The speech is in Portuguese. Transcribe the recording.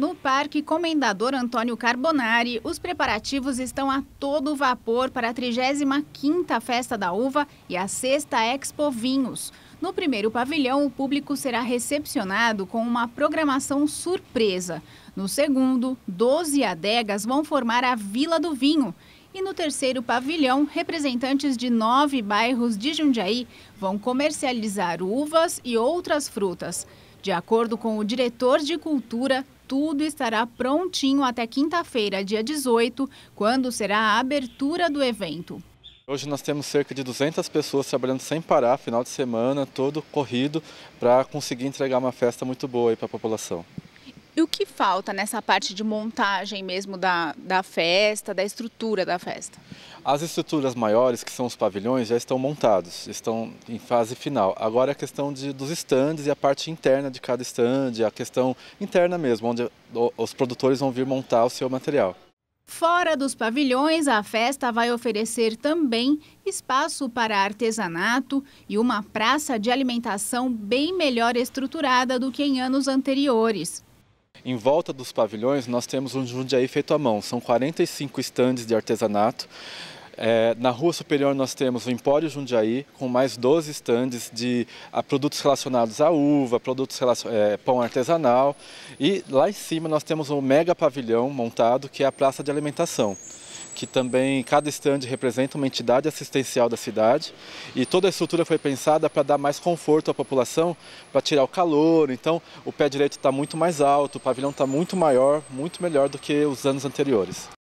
No Parque Comendador Antônio Carbonari, os preparativos estão a todo vapor para a 35ª Festa da Uva e a 6 Expo Vinhos. No primeiro pavilhão, o público será recepcionado com uma programação surpresa. No segundo, 12 adegas vão formar a Vila do Vinho. E no terceiro pavilhão, representantes de nove bairros de Jundiaí vão comercializar uvas e outras frutas. De acordo com o diretor de cultura, tudo estará prontinho até quinta-feira, dia 18, quando será a abertura do evento. Hoje nós temos cerca de 200 pessoas trabalhando sem parar, final de semana, todo corrido, para conseguir entregar uma festa muito boa para a população. E o que falta nessa parte de montagem mesmo da, da festa, da estrutura da festa? As estruturas maiores, que são os pavilhões, já estão montados, estão em fase final. Agora é a questão de, dos estandes e a parte interna de cada estande, a questão interna mesmo, onde os produtores vão vir montar o seu material. Fora dos pavilhões, a festa vai oferecer também espaço para artesanato e uma praça de alimentação bem melhor estruturada do que em anos anteriores. Em volta dos pavilhões, nós temos um Jundiaí feito à mão. São 45 estandes de artesanato. É, na rua superior nós temos o Empório Jundiaí, com mais 12 estandes de a, produtos relacionados à uva, produtos relacion, é, pão artesanal. E lá em cima nós temos um mega pavilhão montado, que é a praça de alimentação que também cada estande representa uma entidade assistencial da cidade e toda a estrutura foi pensada para dar mais conforto à população, para tirar o calor. Então, o pé direito está muito mais alto, o pavilhão está muito maior, muito melhor do que os anos anteriores.